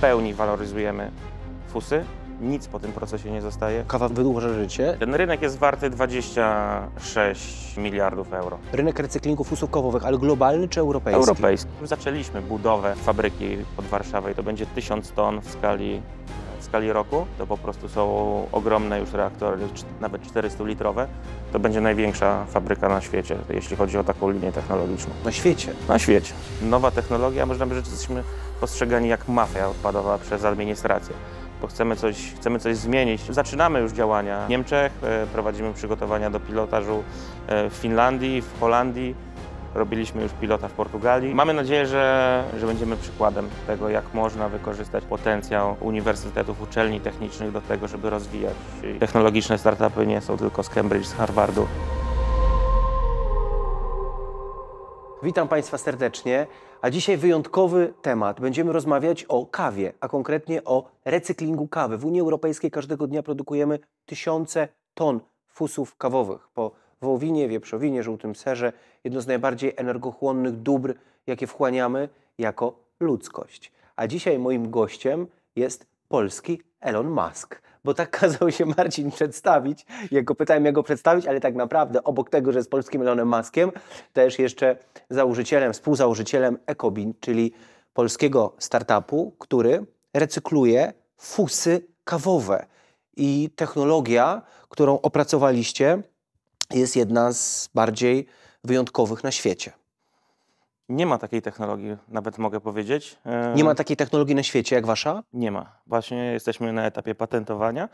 pełni waloryzujemy fusy, nic po tym procesie nie zostaje. Kawa wydłuża życie. Ten rynek jest warty 26 miliardów euro. Rynek recyklingu fusów fusokowowych, ale globalny czy europejski? Europejski. Zaczęliśmy budowę fabryki pod Warszawą i to będzie 1000 ton w skali skali roku, to po prostu są ogromne już reaktory, nawet 400-litrowe, to będzie największa fabryka na świecie, jeśli chodzi o taką linię technologiczną. Na świecie? Na świecie. Nowa technologia, można by rzec, jesteśmy postrzegani jak mafia odpadowa przez administrację bo chcemy coś, chcemy coś zmienić. Zaczynamy już działania w Niemczech, e, prowadzimy przygotowania do pilotażu e, w Finlandii, w Holandii. Robiliśmy już pilota w Portugalii. Mamy nadzieję, że, że będziemy przykładem tego, jak można wykorzystać potencjał uniwersytetów, uczelni technicznych do tego, żeby rozwijać. Technologiczne startupy nie są tylko z Cambridge, z Harvardu. Witam Państwa serdecznie, a dzisiaj wyjątkowy temat. Będziemy rozmawiać o kawie, a konkretnie o recyklingu kawy. W Unii Europejskiej każdego dnia produkujemy tysiące ton fusów kawowych. Po wołowinie, wieprzowinie, żółtym serze, jedno z najbardziej energochłonnych dóbr, jakie wchłaniamy jako ludzkość. A dzisiaj moim gościem jest polski Elon Musk bo tak kazał się Marcin przedstawić. Ja go pytałem, jak go przedstawić, ale tak naprawdę obok tego, że jest polskim Elonem Maskiem, też jeszcze założycielem, współzałożycielem Ecobin, czyli polskiego startupu, który recykluje fusy kawowe. I technologia, którą opracowaliście, jest jedna z bardziej wyjątkowych na świecie. Nie ma takiej technologii, nawet mogę powiedzieć. Nie ma takiej technologii na świecie jak wasza? Nie ma. Właśnie jesteśmy na etapie patentowania.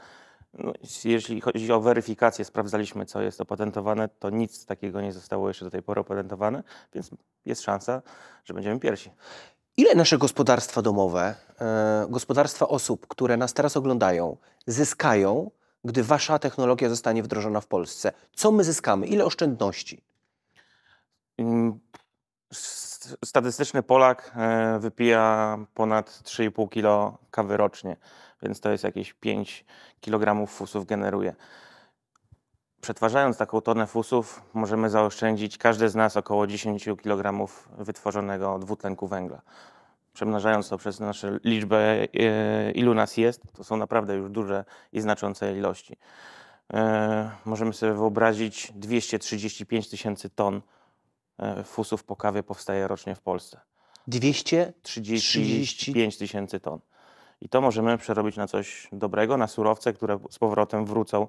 No, jeśli chodzi o weryfikację, sprawdzaliśmy, co jest opatentowane, to nic takiego nie zostało jeszcze do tej pory opatentowane, więc jest szansa, że będziemy pierwsi. Ile nasze gospodarstwa domowe, e, gospodarstwa osób, które nas teraz oglądają, zyskają gdy wasza technologia zostanie wdrożona w Polsce? Co my zyskamy? Ile oszczędności? Mm, statystyczny Polak e, wypija ponad 3,5 kg kawy rocznie, więc to jest jakieś 5 kg fusów generuje. Przetwarzając taką tonę fusów, możemy zaoszczędzić każdy z nas około 10 kg wytworzonego dwutlenku węgla przemnażając to przez naszą liczbę, e, ilu nas jest, to są naprawdę już duże i znaczące ilości. E, możemy sobie wyobrazić 235 tysięcy ton e, fusów po kawie powstaje rocznie w Polsce. 235 tysięcy ton. I to możemy przerobić na coś dobrego, na surowce, które z powrotem wrócą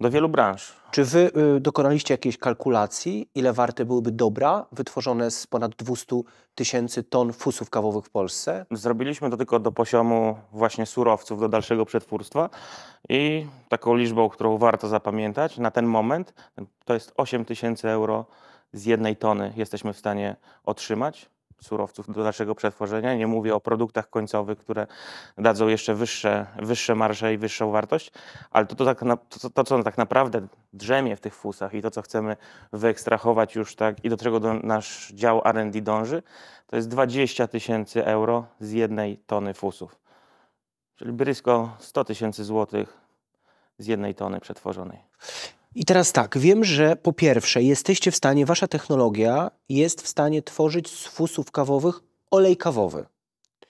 do wielu branż. Czy wy y, dokonaliście jakiejś kalkulacji, ile warte byłyby dobra wytworzone z ponad 200 tysięcy ton fusów kawowych w Polsce? Zrobiliśmy to tylko do poziomu właśnie surowców, do dalszego przetwórstwa i taką liczbą, którą warto zapamiętać na ten moment, to jest 8 tysięcy euro z jednej tony jesteśmy w stanie otrzymać surowców do naszego przetworzenia. Nie mówię o produktach końcowych, które dadzą jeszcze wyższe, wyższe marże i wyższą wartość, ale to, to, tak na, to, to, co tak naprawdę drzemie w tych fusach i to, co chcemy wyekstrahować już tak i do czego do, nasz dział R&D dąży, to jest 20 tysięcy euro z jednej tony fusów. Czyli blisko 100 tysięcy złotych z jednej tony przetworzonej. I teraz tak, wiem, że po pierwsze jesteście w stanie, wasza technologia jest w stanie tworzyć z fusów kawowych olej kawowy. Po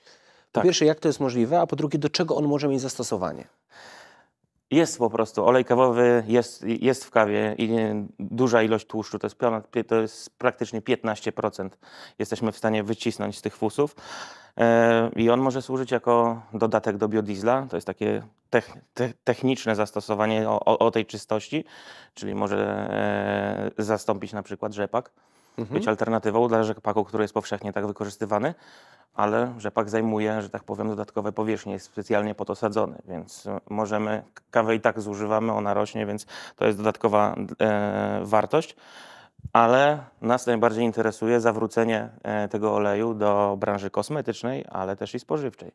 tak. pierwsze, jak to jest możliwe, a po drugie, do czego on może mieć zastosowanie? Jest po prostu, olej kawowy jest, jest w kawie i duża ilość tłuszczu, to jest, ponad, to jest praktycznie 15% jesteśmy w stanie wycisnąć z tych fusów. E, I on może służyć jako dodatek do biodiesla. To jest takie techniczne zastosowanie o, o tej czystości, czyli może e, zastąpić na przykład rzepak mhm. być alternatywą dla rzepaku, który jest powszechnie tak wykorzystywany, ale rzepak zajmuje, że tak powiem, dodatkowe powierzchnie, jest specjalnie po to sadzony, więc e, możemy, kawę i tak zużywamy, ona rośnie, więc to jest dodatkowa e, wartość ale nas najbardziej interesuje zawrócenie e, tego oleju do branży kosmetycznej, ale też i spożywczej.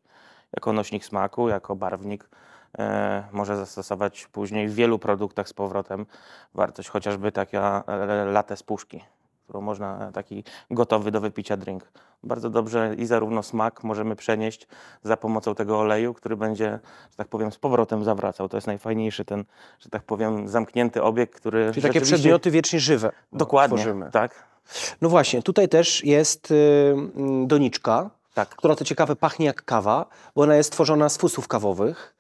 Jako nośnik smaku, jako barwnik e, może zastosować później w wielu produktach z powrotem wartość, chociażby taka e, latte z puszki którą można, e, taki gotowy do wypicia drink. Bardzo dobrze i zarówno smak możemy przenieść za pomocą tego oleju, który będzie, że tak powiem, z powrotem zawracał. To jest najfajniejszy ten, że tak powiem, zamknięty obiekt, który... Czyli takie przedmioty wiecznie żywe. Dokładnie, tworzymy. tak. No właśnie, tutaj też jest y, doniczka, tak. która co ciekawe pachnie jak kawa, bo ona jest tworzona z fusów kawowych.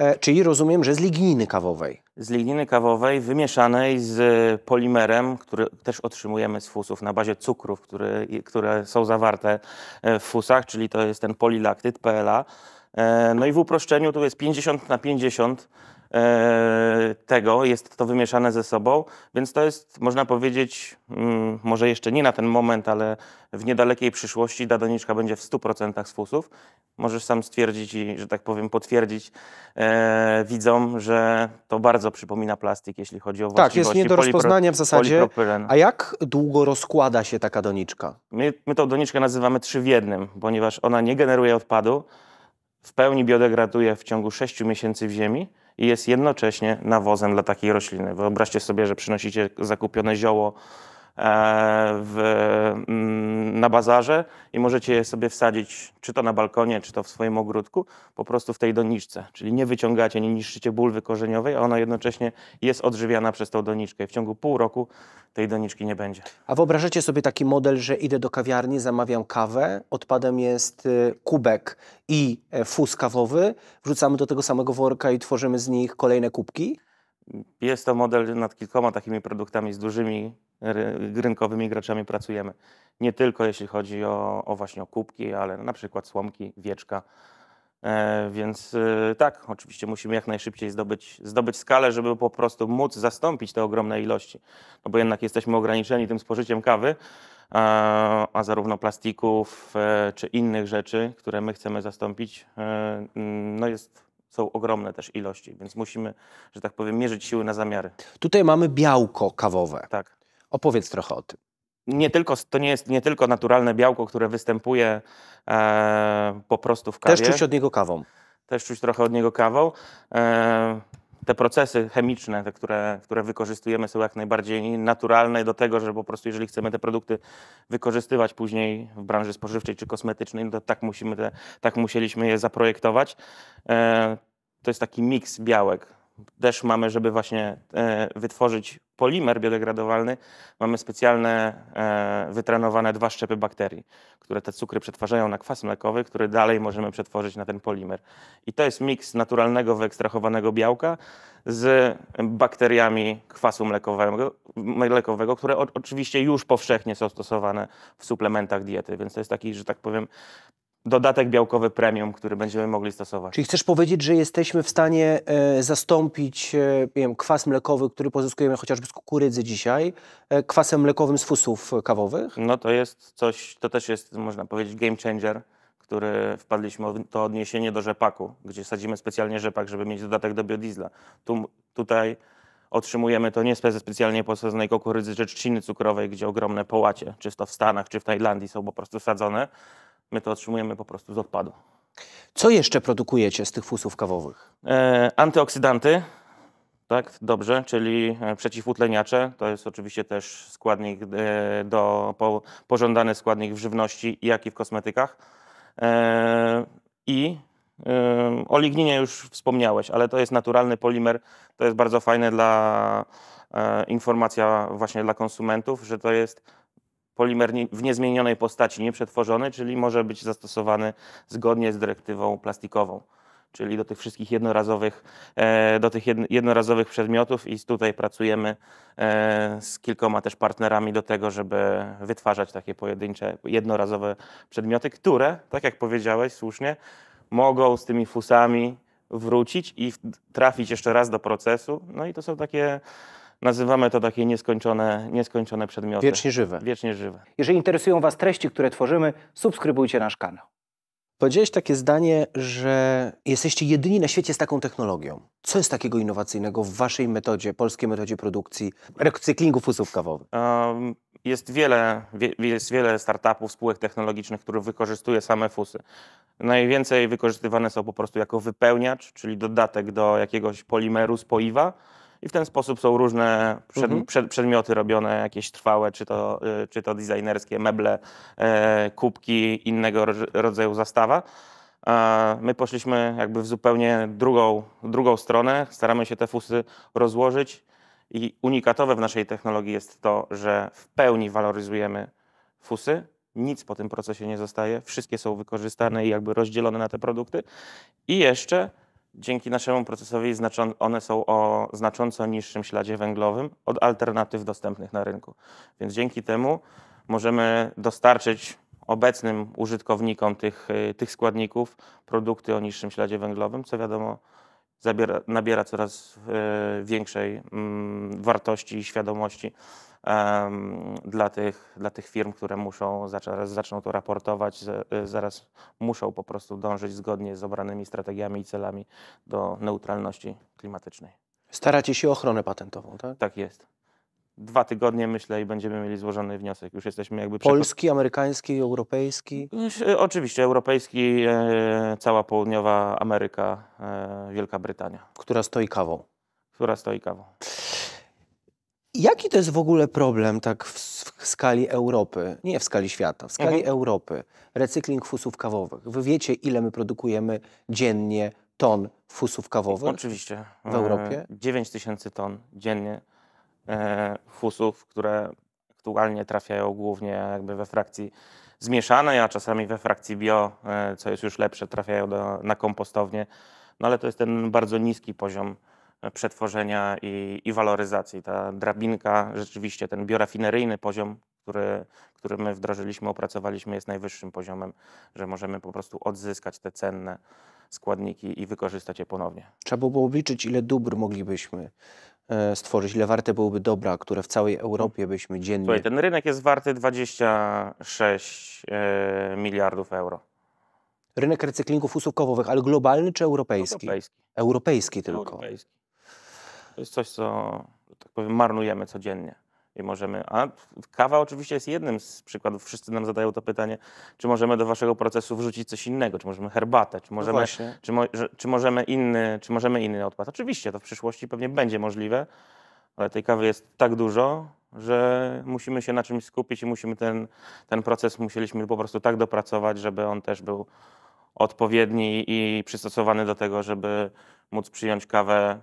E, czyli rozumiem, że z ligniny kawowej. Z ligniny kawowej wymieszanej z e, polimerem, który też otrzymujemy z fusów na bazie cukrów, który, które są zawarte e, w fusach, czyli to jest ten polilaktyd PLA. No i w uproszczeniu to jest 50 na 50 E, tego, jest to wymieszane ze sobą, więc to jest, można powiedzieć, mm, może jeszcze nie na ten moment, ale w niedalekiej przyszłości ta doniczka będzie w 100% z fusów. Możesz sam stwierdzić i, że tak powiem, potwierdzić e, widzom, że to bardzo przypomina plastik, jeśli chodzi o właściwości. Tak, jest nie do rozpoznania w zasadzie. A jak długo rozkłada się taka doniczka? My, my tą doniczkę nazywamy 3 w jednym, ponieważ ona nie generuje odpadu, w pełni biodegraduje w ciągu 6 miesięcy w ziemi i jest jednocześnie nawozem dla takiej rośliny. Wyobraźcie sobie, że przynosicie zakupione zioło E, w, mm, na bazarze i możecie je sobie wsadzić czy to na balkonie, czy to w swoim ogródku, po prostu w tej doniczce. Czyli nie wyciągacie, nie niszczycie bulwy korzeniowej, a ona jednocześnie jest odżywiana przez tą doniczkę i w ciągu pół roku tej doniczki nie będzie. A wyobrażacie sobie taki model, że idę do kawiarni, zamawiam kawę, odpadem jest y, kubek i e, fus kawowy, wrzucamy do tego samego worka i tworzymy z nich kolejne kubki? Jest to model nad kilkoma takimi produktami z dużymi rynkowymi graczami pracujemy. Nie tylko jeśli chodzi o, o właśnie o kubki, ale na przykład słomki, wieczka. E, więc e, tak, oczywiście musimy jak najszybciej zdobyć, zdobyć skalę, żeby po prostu móc zastąpić te ogromne ilości. No bo jednak jesteśmy ograniczeni tym spożyciem kawy, a, a zarówno plastików e, czy innych rzeczy, które my chcemy zastąpić, e, no jest są ogromne też ilości, więc musimy, że tak powiem, mierzyć siły na zamiary. Tutaj mamy białko kawowe. Tak. Opowiedz trochę o tym. Nie tylko, to nie jest nie tylko naturalne białko, które występuje e, po prostu w kawie. Też czuć od niego kawą. Też czuć trochę od niego kawą. E, te procesy chemiczne, te, które, które wykorzystujemy, są jak najbardziej naturalne do tego, że po prostu jeżeli chcemy te produkty wykorzystywać później w branży spożywczej czy kosmetycznej, no to tak, musimy te, tak musieliśmy je zaprojektować. E, to jest taki miks białek też mamy, żeby właśnie e, wytworzyć polimer biodegradowalny, mamy specjalne e, wytrenowane dwa szczepy bakterii, które te cukry przetwarzają na kwas mlekowy, który dalej możemy przetworzyć na ten polimer. I to jest miks naturalnego, wyekstrahowanego białka z bakteriami kwasu mlekowego, mlekowego które oczywiście już powszechnie są stosowane w suplementach diety. Więc to jest taki, że tak powiem, dodatek białkowy premium, który będziemy mogli stosować. Czyli chcesz powiedzieć, że jesteśmy w stanie e, zastąpić e, wiem, kwas mlekowy, który pozyskujemy chociażby z kukurydzy dzisiaj, e, kwasem mlekowym z fusów kawowych? No to jest coś, to też jest, można powiedzieć, game changer, który wpadliśmy w to odniesienie do rzepaku, gdzie sadzimy specjalnie rzepak, żeby mieć dodatek do biodiesla. Tu, tutaj otrzymujemy to nie ze specjalnie posadzonej kukurydzy czy trzciny cukrowej, gdzie ogromne połacie, czy to w Stanach, czy w Tajlandii są po prostu sadzone, My to otrzymujemy po prostu z odpadu. Co jeszcze produkujecie z tych fusów kawowych? E, antyoksydanty, tak, dobrze, czyli e, przeciwutleniacze. To jest oczywiście też składnik e, do, po, pożądany składnik w żywności, jak i w kosmetykach. E, I e, o ligninie już wspomniałeś, ale to jest naturalny polimer. To jest bardzo fajne dla e, informacja właśnie dla konsumentów, że to jest polimer w niezmienionej postaci nieprzetworzony, czyli może być zastosowany zgodnie z dyrektywą plastikową czyli do tych wszystkich jednorazowych, e, do tych jednorazowych przedmiotów i tutaj pracujemy e, z kilkoma też partnerami do tego, żeby wytwarzać takie pojedyncze, jednorazowe przedmioty, które, tak jak powiedziałeś słusznie, mogą z tymi fusami wrócić i trafić jeszcze raz do procesu. No i to są takie nazywamy to takie nieskończone, nieskończone przedmioty. Wiecznie żywe. Wiecznie żywe. Jeżeli interesują Was treści, które tworzymy, subskrybujcie nasz kanał. Powiedziałeś takie zdanie, że jesteście jedyni na świecie z taką technologią. Co jest takiego innowacyjnego w waszej metodzie, polskiej metodzie produkcji, recyklingu fusów kawowych? Um, jest, wiele, jest wiele startupów, spółek technologicznych, które wykorzystuje same fusy. Najwięcej wykorzystywane są po prostu jako wypełniacz, czyli dodatek do jakiegoś polimeru spoiwa. I w ten sposób są różne przed, mhm. przed, przedmioty robione, jakieś trwałe, czy to, y, czy to designerskie, meble, e, kubki, innego rodzaju zastawa. E, my poszliśmy jakby w zupełnie drugą, drugą stronę. Staramy się te fusy rozłożyć i unikatowe w naszej technologii jest to, że w pełni waloryzujemy fusy. Nic po tym procesie nie zostaje. Wszystkie są wykorzystane i jakby rozdzielone na te produkty. I jeszcze dzięki naszemu procesowi one są o znacząco niższym śladzie węglowym od alternatyw dostępnych na rynku. Więc dzięki temu możemy dostarczyć obecnym użytkownikom tych, y, tych składników produkty o niższym śladzie węglowym, co wiadomo zabiera, nabiera coraz e, większej mm, wartości i świadomości dla tych, dla tych firm, które muszą, zaraz zaczną to raportować, e, zaraz muszą po prostu dążyć zgodnie z obranymi strategiami i celami do neutralności klimatycznej. Staracie się o ochronę patentową, tak? Tak jest dwa tygodnie, myślę, i będziemy mieli złożony wniosek. Już jesteśmy jakby... Polski, przekon... amerykański, europejski? E, oczywiście, europejski, e, cała południowa Ameryka, e, Wielka Brytania. Która stoi kawą? Która stoi kawą. Jaki to jest w ogóle problem tak w, w skali Europy, nie w skali świata, w skali mhm. Europy, recykling fusów kawowych? Wy wiecie, ile my produkujemy dziennie ton fusów kawowych? Oczywiście. W Europie? 9 e, tysięcy ton dziennie. E, husów, które aktualnie trafiają głównie jakby we frakcji zmieszanej, a czasami we frakcji bio, e, co jest już lepsze, trafiają do, na kompostownię. No ale to jest ten bardzo niski poziom e, przetworzenia i, i waloryzacji. Ta drabinka, rzeczywiście ten biorafineryjny poziom, który, który my wdrożyliśmy, opracowaliśmy, jest najwyższym poziomem, że możemy po prostu odzyskać te cenne składniki i wykorzystać je ponownie. Trzeba było obliczyć, ile dóbr moglibyśmy E, stworzyć, ile warte byłoby dobra, które w całej Europie byśmy dziennie... Słuchaj, ten rynek jest warty 26 e, miliardów euro. Rynek recyklingów usługowych, ale globalny czy europejski? Europejski. Europejski tylko. Europejski. To jest coś, co, tak powiem, marnujemy codziennie. I możemy, a kawa oczywiście jest jednym z przykładów. Wszyscy nam zadają to pytanie, czy możemy do waszego procesu wrzucić coś innego, czy możemy herbatę, czy no możemy, no czy, mo, czy możemy, inny, czy możemy inny odpad. Oczywiście to w przyszłości pewnie będzie możliwe, ale tej kawy jest tak dużo, że musimy się na czymś skupić i musimy ten, ten proces musieliśmy po prostu tak dopracować, żeby on też był odpowiedni i przystosowany do tego, żeby móc przyjąć kawę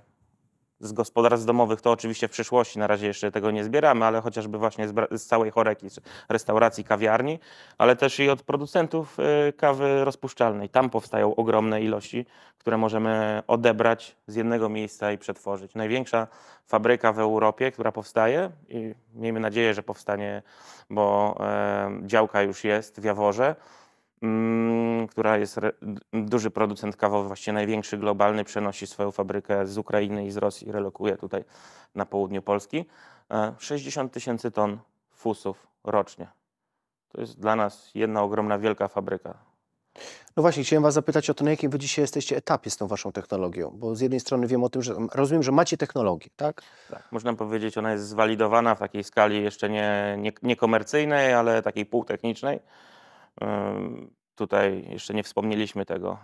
z gospodarstw domowych to oczywiście w przyszłości, na razie jeszcze tego nie zbieramy, ale chociażby właśnie z, całej choreki, restauracji, kawiarni, ale też i od producentów y, kawy rozpuszczalnej. Tam powstają ogromne ilości, które możemy odebrać z jednego miejsca i przetworzyć. Największa fabryka w Europie, która powstaje i miejmy nadzieję, że powstanie, bo e, działka już jest w Jaworze, Mm, która jest duży producent kawowy, właściwie największy globalny, przenosi swoją fabrykę z Ukrainy i z Rosji, relokuje tutaj na południu Polski. 60 e, tysięcy ton fusów rocznie. To jest dla nas jedna ogromna, wielka fabryka. No właśnie, chciałem Was zapytać o to, na jakim Wy dzisiaj jesteście etapie z tą Waszą technologią, bo z jednej strony wiem o tym, że rozumiem, że macie technologię, tak? Tak, można powiedzieć, ona jest zwalidowana w takiej skali jeszcze nie, nie, komercyjnej, ale takiej półtechnicznej. Tutaj jeszcze nie wspomnieliśmy tego,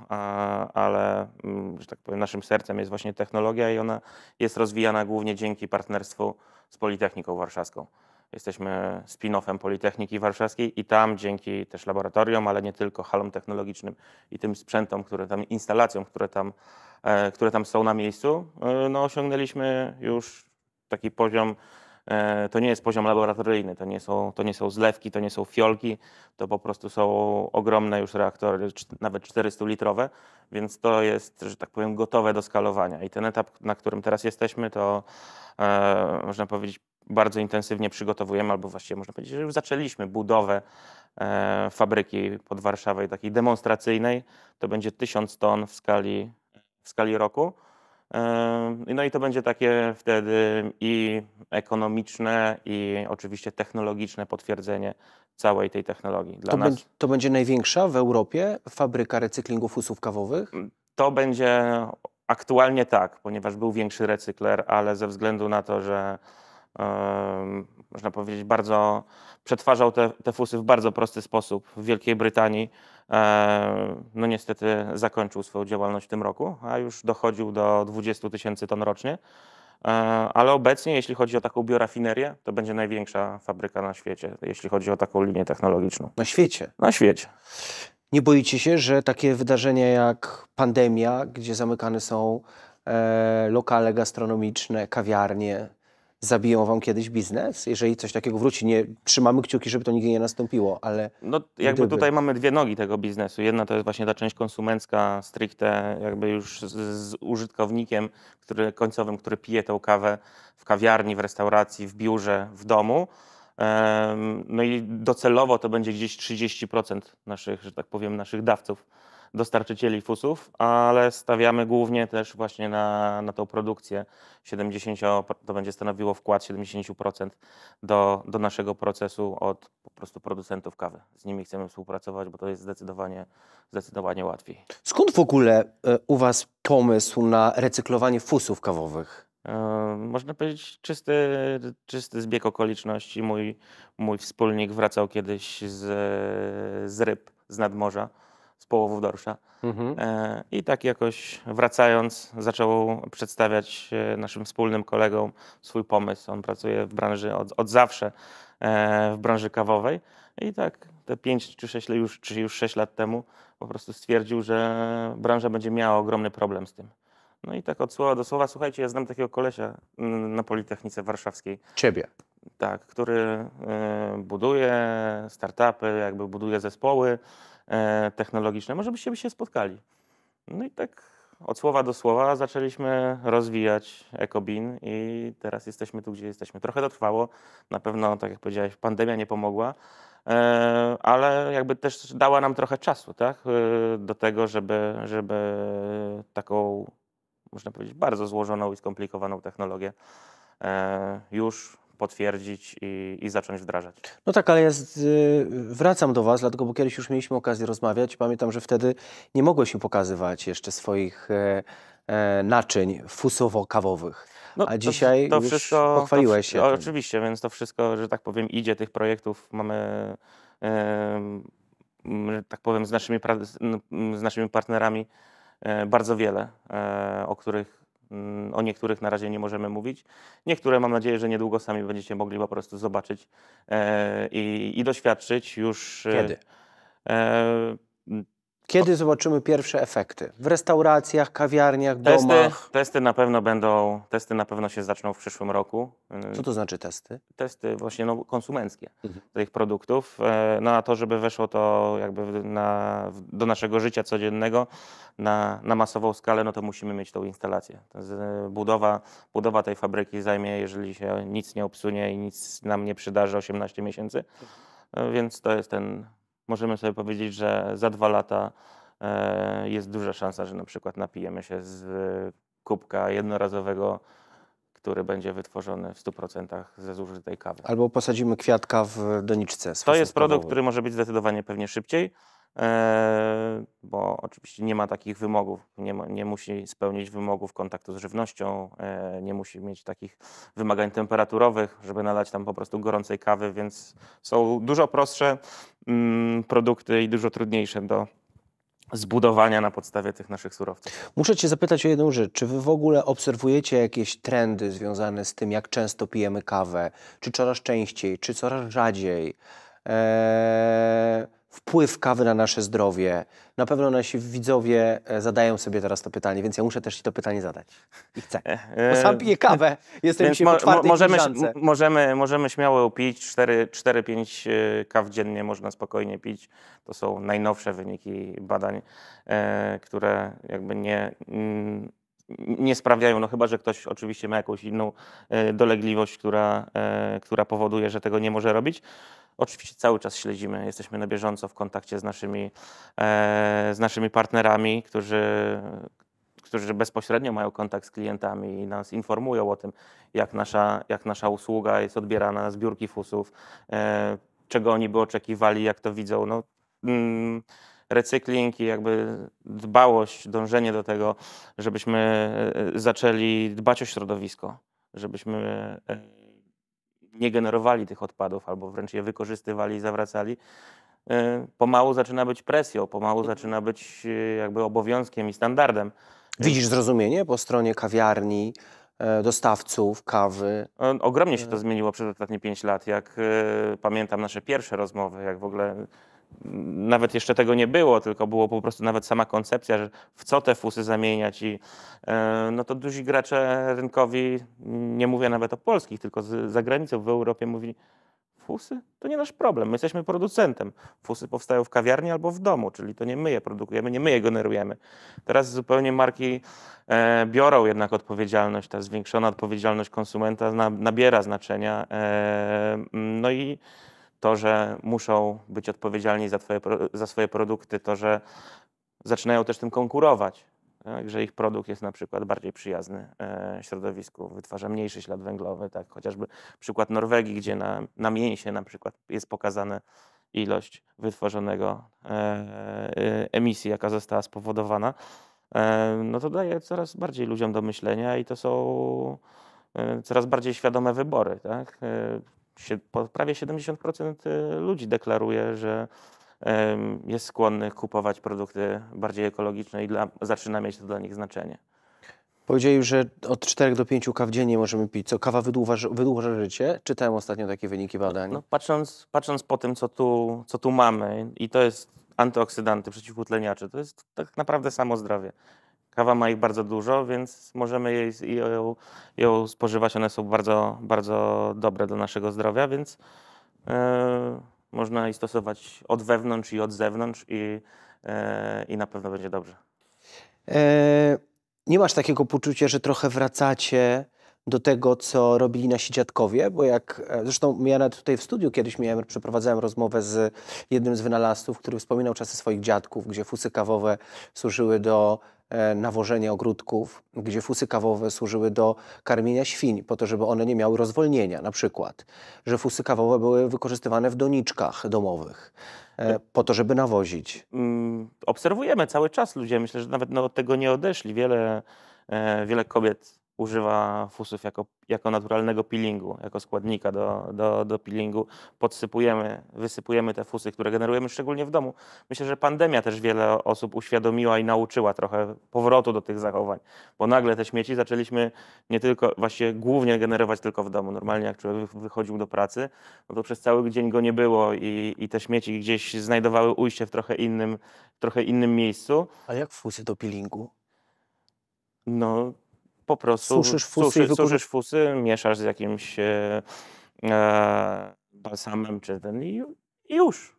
ale mm, że tak powiem, naszym sercem jest właśnie technologia i ona jest rozwijana głównie dzięki partnerstwu z Politechniką Warszawską. Jesteśmy spin-offem Politechniki Warszawskiej i tam dzięki też laboratorium, ale nie tylko halom technologicznym i tym sprzętom, które tam, instalacjom, które tam, e, które tam są na miejscu, e, no osiągnęliśmy już taki poziom E, to nie jest poziom laboratoryjny, to nie, są, to nie są zlewki, to nie są fiolki, to po prostu są ogromne już reaktory, nawet 400-litrowe, więc to jest, że tak powiem, gotowe do skalowania. I ten etap, na którym teraz jesteśmy, to e, można powiedzieć, bardzo intensywnie przygotowujemy, albo właściwie można powiedzieć, że już zaczęliśmy budowę e, fabryki pod Warszawą, takiej demonstracyjnej. To będzie 1000 ton w skali, w skali roku. No i to będzie takie wtedy i ekonomiczne, i oczywiście technologiczne potwierdzenie całej tej technologii. Dla to, nas... Be- to będzie największa w Europie fabryka recyklingu fusów kawowych? Mm, to będzie aktualnie tak, ponieważ był większy recykler, ale ze względu na to, że można powiedzieć, bardzo przetwarzał te, te fusy w bardzo prosty sposób w Wielkiej Brytanii E, no niestety zakończył swoją działalność w tym roku, a już dochodził do 20 tysięcy ton rocznie. E, ale obecnie, jeśli chodzi o taką biorafinerię, to będzie największa fabryka na świecie, jeśli chodzi o taką linię technologiczną. Na świecie? Na świecie. Nie boicie się, że takie wydarzenia jak pandemia, gdzie zamykane są e, lokale gastronomiczne, kawiarnie, zabiją wam kiedyś biznes, jeżeli coś takiego wróci. Nie trzymamy kciuki, żeby to nigdy nie nastąpiło, ale. No jakby gdyby. tutaj mamy dwie nogi tego biznesu. Jedna to jest właśnie ta część konsumencka stricte, jakby już z, z użytkownikiem, który końcowym, który pije tę kawę w kawiarni, w restauracji, w biurze, w domu. No i docelowo to będzie gdzieś 30% naszych, że tak powiem, naszych dawców dostarczycieli fusów, ale stawiamy głównie też właśnie na, na tą produkcję. 70, to będzie stanowiło wkład 70% do, do naszego procesu od po prostu producentów kawy. Z nimi chcemy współpracować, bo to jest zdecydowanie, zdecydowanie łatwiej. Skąd w ogóle e, u Was pomysł na recyklowanie fusów kawowych? E, można powiedzieć, czysty, czysty zbieg okoliczności. Mój, mój wspólnik wracał kiedyś z, z ryb z nadmorza z połowów dorsza. Mhm. E, I tak jakoś wracając, zaczął przedstawiać e, naszym wspólnym kolegom swój pomysł. On pracuje w branży od, od zawsze, e, w branży kawowej. I tak te 5 czy 6 już, czy już 6 lat temu po prostu stwierdził, że branża będzie miała ogromny problem z tym. No i tak od słowa do słowa, słuchajcie, ja znam takiego kolesia mm, na Politechnice Warszawskiej. Ciebie. Tak, który buduje startupy, jakby buduje zespoły E, technologiczne, może byście by się spotkali. No i tak od słowa do słowa zaczęliśmy rozwijać EcoBean i teraz jesteśmy tu, gdzie jesteśmy. Trochę to trwało, na pewno, tak jak powiedziałeś, pandemia nie pomogła, e, ale jakby też dała nam trochę czasu tak? E, do tego, żeby, żeby taką, można powiedzieć, bardzo złożoną i skomplikowaną technologię już potwierdzić i, i, zacząć wdrażać. No tak, ale ja z, y, wracam do Was, dlatego bo kiedyś już mieliśmy okazję rozmawiać. Pamiętam, że wtedy nie mogłeś mi pokazywać jeszcze swoich e, e, naczyń fusowo-kawowych. No, A dzisiaj to, to wszystko, pochwaliłeś się. To, oczywiście, więc to wszystko, że tak powiem, idzie tych projektów. Mamy, e, tak powiem, z naszymi, z naszymi partnerami e, bardzo wiele, e, o których o niektórych na razie nie możemy mówić. Niektóre mam nadzieję, że niedługo sami będziecie mogli po prostu zobaczyć e, i, doświadczyć już. E, Kiedy? E, kiedy zobaczymy pierwsze efekty? W restauracjach, kawiarniach, testy, domach? Testy na pewno będą, testy na pewno się zaczną w przyszłym roku. Co to znaczy testy? Testy właśnie no, konsumenckie mhm. tych produktów. E, no a to, żeby weszło to jakby na, do naszego życia codziennego na, na, masową skalę, no to musimy mieć tą instalację. E, budowa, budowa tej fabryki zajmie, jeżeli się nic nie obsunie i nic nam nie przydarzy, 18 miesięcy. E, więc to jest ten możemy sobie powiedzieć, że za dwa lata e, jest duża szansa, że na przykład napijemy się z kubka jednorazowego, który będzie wytworzony w 100% ze zużytej kawy. Albo posadzimy kwiatka w doniczce. To jest produkt, który może być zdecydowanie pewnie szybciej. Eee, bo oczywiście nie ma takich wymogów, nie, ma, nie musi spełnić wymogów kontaktu z żywnością, eee, nie musi mieć takich wymagań temperaturowych, żeby nalać tam po prostu gorącej kawy, więc są dużo prostsze mm, produkty i dużo trudniejsze do zbudowania na podstawie tych naszych surowców. Muszę Cię zapytać o jedną rzecz. Czy Wy w ogóle obserwujecie jakieś trendy związane z tym, jak często pijemy kawę? Czy coraz częściej, czy coraz rzadziej? Eee wpływ kawy na nasze zdrowie? Na pewno nasi widzowie e, zadają sobie teraz to pytanie, więc ja muszę też Ci to pytanie zadać. I chcę. E, e, Bo sam piję kawę, jestem więc dzisiaj mo, możemy, możemy, możemy śmiało pić, 4-5 kaw dziennie można spokojnie pić. To są najnowsze wyniki badań, które jakby nie... Mm, nie sprawiają. no chyba, że ktoś oczywiście ma jakąś inną dolegliwość, która, która powoduje, że tego nie może robić. Oczywiście cały czas śledzimy, jesteśmy na bieżąco w kontakcie z naszymi, e, z naszymi partnerami, którzy, którzy bezpośrednio mają kontakt z klientami i nas informują o tym, jak nasza, jak nasza usługa jest odbierana, zbiórki fusów, e, czego oni by oczekiwali, jak to widzą. No, mm, recykling i jakby dbałość, dążenie do tego, żebyśmy e, zaczęli dbać o środowisko, żebyśmy nie generowali tych odpadów albo wręcz je wykorzystywali i zawracali, e, pomału zaczyna być presją, pomału mhm. zaczyna być e, jakby obowiązkiem i standardem. Widzisz zrozumienie po stronie kawiarni, e, dostawców kawy? Ogromnie się to zmieniło przez ostatnie 5 lat. Jak pamiętam nasze pierwsze rozmowy, jak w ogóle nawet jeszcze tego nie było, tylko było po prostu nawet sama koncepcja, że w co te fusy zamieniać i e, no to duzi gracze rynkowi, nie mówię nawet o polskich, tylko z zagranicą w Europie mówili, Fusy to nie nasz problem, my jesteśmy producentem. Fusy powstają w kawiarni albo w domu, czyli to nie my je produkujemy, nie my je generujemy. Teraz zupełnie marki e, biorą jednak odpowiedzialność, ta zwiększona odpowiedzialność konsumenta nabiera znaczenia. E, no i to, że muszą być odpowiedzialni za, twoje, za swoje produkty, to, że zaczynają też tym konkurować, tak, że ich produkt jest na przykład bardziej przyjazny e, środowisku, wytwarza mniejszy ślad węglowy, tak, chociażby przykład Norwegii, gdzie na, na mięsie na przykład jest pokazane ilość wytworzonego e, e, emisji, jaka została spowodowana, e, no to daje coraz bardziej ludziom do myślenia i to są e, coraz bardziej świadome wybory. Tak? E, prawie 70% y, ludzi deklaruje, że jest skłonnych kupować produkty bardziej ekologiczne i dla, zaczyna mieć to dla nich znaczenie. Powiedzieli, że od 4 do 5 kaw dziennie możemy pić. Co, kawa wydłuża, wydłuża życie? Czytałem ostatnio takie wyniki badań. No, no, patrząc, patrząc po tym, co tu, co tu mamy i to jest antyoksydanty, przeciwutleniacze, to jest tak naprawdę samo zdrowie. Kawa ma ich bardzo dużo, więc możemy jej, ją, ją spożywać. One są bardzo, bardzo dobre dla naszego zdrowia, więc e, można je stosować od wewnątrz i od zewnątrz i, e, i na pewno będzie dobrze. E, nie masz takiego poczucia, że trochę wracacie do tego, co robili nasi dziadkowie, bo jak, zresztą ja nawet tutaj w studiu kiedyś miałem, przeprowadzałem rozmowę z jednym z wynalazców, który wspominał czasy swoich dziadków, gdzie fusy kawowe służyły do E, nawożenie ogródków, gdzie fusy kawowe służyły do karmienia świń, po to, żeby one nie miały rozwolnienia na przykład, że fusy kawowe były wykorzystywane w doniczkach domowych e, po to, żeby nawozić. Mm, obserwujemy cały czas ludzie, myślę, że nawet no, od tego nie odeszli. Wiele, e, wiele kobiet używa fusów jako, jako naturalnego peelingu, jako składnika do, do, do peelingu. Podsypujemy, wysypujemy te fusy, które generujemy szczególnie w domu. Myślę, że pandemia też wiele osób uświadomiła i nauczyła trochę powrotu do tych zachowań, bo nagle te śmieci zaczęliśmy nie tylko, właśnie głównie generować tylko w domu. Normalnie jak człowiek wychodził do pracy, no to przez cały dzień go nie było i, i te śmieci gdzieś znajdowały ujście w trochę innym, trochę innym miejscu. A jak fusy do peelingu? No, po prostu suszysz fusy, suszy, wykur... suszysz fusy mieszasz z jakimś e, e balsamem czy ten i już.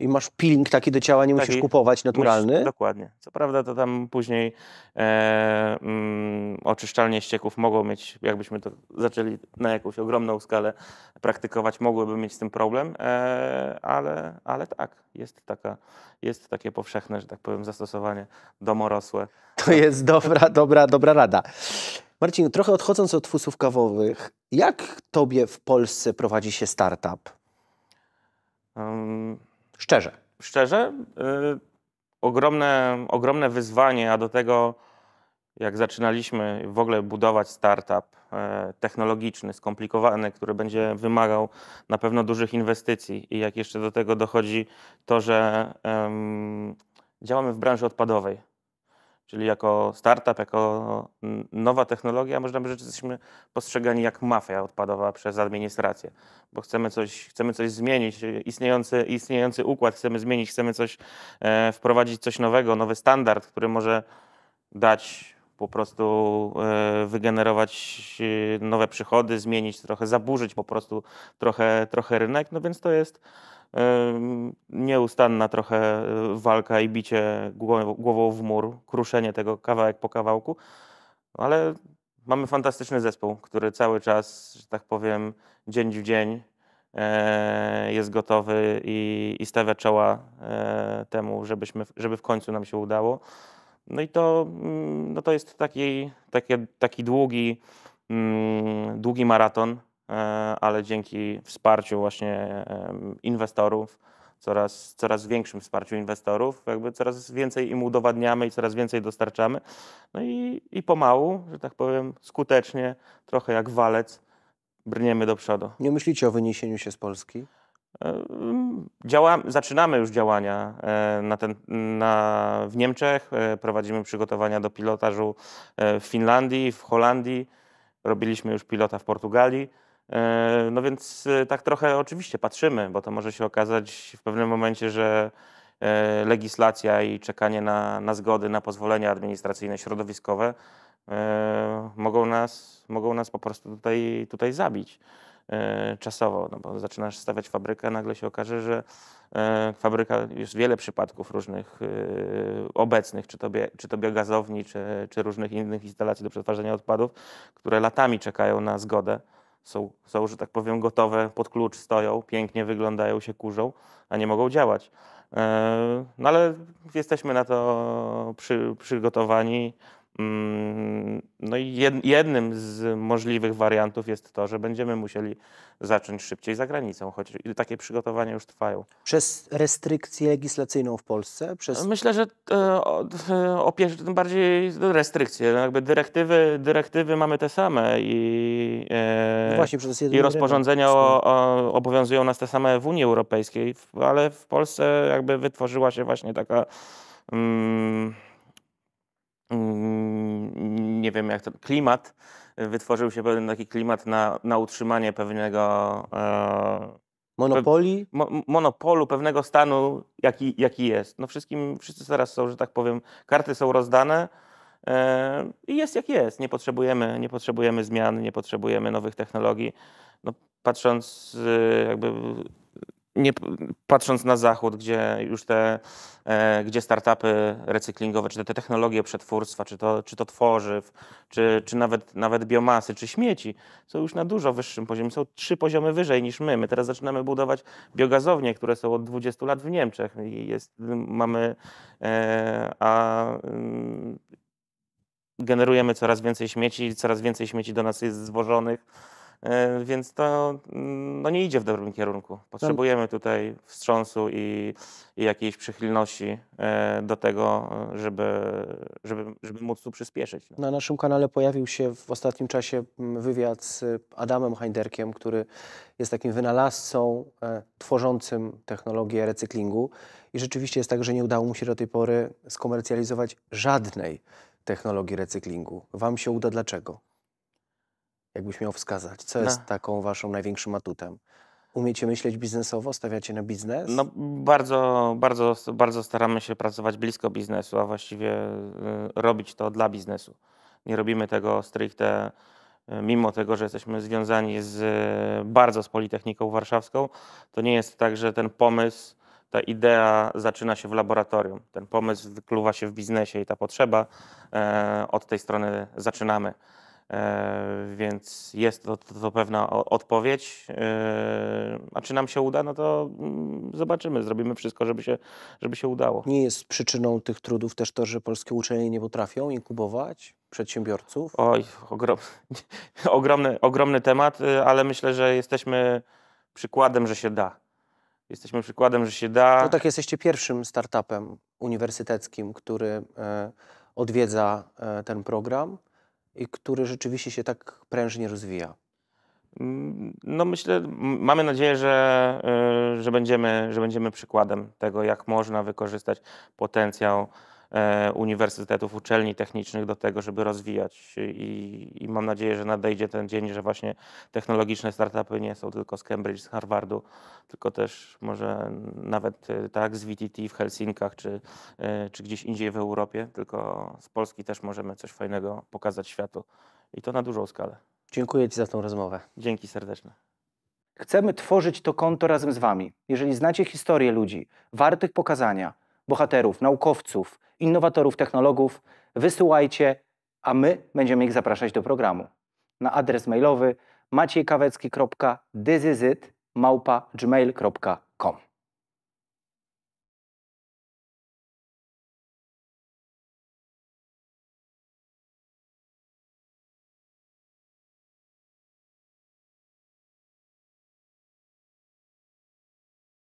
I masz peeling taki do ciała, nie taki, musisz kupować, naturalny? Musisz, dokładnie. Co prawda to tam później e, mm, oczyszczalnie ścieków mogą mieć, jakbyśmy to zaczęli na jakąś ogromną skalę praktykować, mogłyby mieć z tym problem, e, ale, ale tak, jest, taka, jest takie powszechne, że tak powiem, zastosowanie domorosłe. To jest dobra, dobra, dobra rada. Marcin, trochę odchodząc od fusów kawowych, jak tobie w Polsce prowadzi się startup? Um, Szczerze. Szczerze? Y, ogromne, ogromne wyzwanie, a do tego jak zaczynaliśmy w ogóle budować startup y, technologiczny, skomplikowany, który będzie wymagał na pewno dużych inwestycji i jak jeszcze do tego dochodzi to, że działamy w branży odpadowej, Czyli jako startup, jako nowa technologia, można powiedzieć, że jesteśmy postrzegani jak mafia odpadowa przez administrację, bo chcemy coś, chcemy coś zmienić, istniejący, istniejący układ chcemy zmienić, chcemy coś e, wprowadzić, coś nowego, nowy standard, który może dać po prostu e, wygenerować e, nowe przychody, zmienić trochę, zaburzyć po prostu trochę, trochę rynek. No więc to jest e, nieustanna trochę walka i bicie głową w mur, kruszenie tego kawałek po kawałku, ale mamy fantastyczny zespół, który cały czas, że tak powiem, dzień w dzień jest gotowy i, i stawia czoła temu, żebyśmy, żeby w końcu nam się udało. No i to, mm, no to jest taki, taki, taki długi, mm, długi maraton, e, ale dzięki wsparciu właśnie inwestorów, coraz, coraz większym wsparciu inwestorów, jakby coraz więcej im udowadniamy i coraz więcej dostarczamy. No i, i pomału, że tak powiem, skutecznie, trochę jak walec, brniemy do przodu. Nie myślicie o wyniesieniu się z Polski? E, działa, zaczynamy już działania e, na ten, na, w Niemczech, e, prowadzimy przygotowania do pilotażu w Finlandii, w Holandii, robiliśmy już pilota w Portugalii. No więc tak trochę oczywiście patrzymy, bo to może się okazać w pewnym momencie, że legislacja i czekanie na, na zgody, na pozwolenia administracyjne, środowiskowe mogą nas, mogą nas po prostu tutaj, tutaj zabić. E, czasowo, no bo zaczynasz stawiać fabrykę, nagle się okaże, że e, fabryka, jest wiele przypadków różnych e, obecnych, czy to, czy to biogazowni, czy, czy różnych innych instalacji do przetwarzania odpadów, które latami czekają na zgodę. Są, są, że tak powiem, gotowe, pod klucz stoją, pięknie wyglądają, się kurzą, a nie mogą działać. No ale jesteśmy na to przy, przygotowani, Mm, no i jednym z możliwych wariantów jest to, że będziemy musieli zacząć szybciej za granicą, choć takie przygotowania już trwają. Przez restrykcję legislacyjną w Polsce? Przez... Myślę, że e, e, opierze tym bardziej restrykcje. No jakby dyrektywy, dyrektywy mamy te same i, e, no i rozporządzenia o, o, obowiązują nas te same w Unii Europejskiej, ale w Polsce jakby wytworzyła się właśnie taka. Mm, Mm, nie wiem jak to, klimat, wytworzył się pewien taki klimat na, na utrzymanie pewnego... E, Monopoli? Pe, mo, monopolu, pewnego stanu, jaki, jaki jest. No wszystkim, wszyscy teraz są, że tak powiem, karty są rozdane e, i jest jak jest. Nie potrzebujemy, nie potrzebujemy zmian, nie potrzebujemy nowych technologii. No, patrząc e, jakby nie, patrząc na zachód, gdzie już te e, gdzie startupy recyklingowe, czy te, te technologie przetwórstwa, czy to, czy to tworzyw, czy, czy nawet, nawet biomasy, czy śmieci, są już na dużo wyższym poziomie, są trzy poziomy wyżej niż my. My teraz zaczynamy budować biogazownie, które są od 20 lat w Niemczech. Jest, mamy, e, a mm, generujemy coraz więcej śmieci, coraz więcej śmieci do nas jest zwożonych E, więc to mm, no nie idzie w dobrym kierunku. Potrzebujemy tutaj wstrząsu i, i jakiejś przychylności e, do tego, e, żeby, żeby, żeby móc tu przyspieszyć. No. Na naszym kanale pojawił się w ostatnim czasie mm, wywiad z y, Adamem Heinderkiem, który jest takim wynalazcą tworzącym technologię recyklingu. I rzeczywiście jest tak, że nie udało mu się do tej pory skomercjalizować żadnej technologii recyklingu. Wam się uda dlaczego? jakbyś miał wskazać, co jest no. taką waszą największym atutem? Umiecie myśleć biznesowo? Stawiacie na biznes? No bardzo, bardzo, bardzo staramy się pracować blisko biznesu, a właściwie y, robić to dla biznesu. Nie robimy tego stricte, y, mimo tego, że jesteśmy związani z, y, bardzo z Politechniką Warszawską, to nie jest tak, że ten pomysł, ta idea zaczyna się w laboratorium. Ten pomysł wykluwa się w biznesie i ta potrzeba, e, od tej strony zaczynamy. E, więc jest to, to, to pewna odpowiedź. E, a czy nam się uda, no to mm, zobaczymy, zrobimy wszystko, żeby się, żeby się udało. Nie jest przyczyną tych trudów też to, że polskie uczelnie nie potrafią inkubować? Przedsiębiorców? Oj, ogrom, ogromny, ogromny temat, y, ale myślę, że jesteśmy przykładem, że się da. Jesteśmy przykładem, że się da. No tak, jesteście pierwszym startupem uniwersyteckim, który e, odwiedza ten program. I który rzeczywiście się tak prężnie rozwija? Mm, no myślę, mamy nadzieję, że, y, że, będziemy, że będziemy przykładem tego, jak można wykorzystać potencjał E, uniwersytetów, uczelni technicznych do tego, żeby rozwijać. I, I, mam nadzieję, że nadejdzie ten dzień, że właśnie technologiczne startupy nie są tylko z Cambridge, z Harvardu, tylko też może nawet e, tak z VTT w Helsinkach czy, e, czy gdzieś indziej w Europie, tylko z Polski też możemy coś fajnego pokazać światu i to na dużą skalę. Dziękuję Ci za tą rozmowę. Dzięki serdeczne. Chcemy tworzyć to konto razem z Wami. Jeżeli znacie historię ludzi, wartych pokazania, bohaterów, naukowców, innowatorów, technologów, wysyłajcie, a my będziemy ich zapraszać do programu. Na adres mailowy maciejkawecki.dyzyzyt małpa gmail.com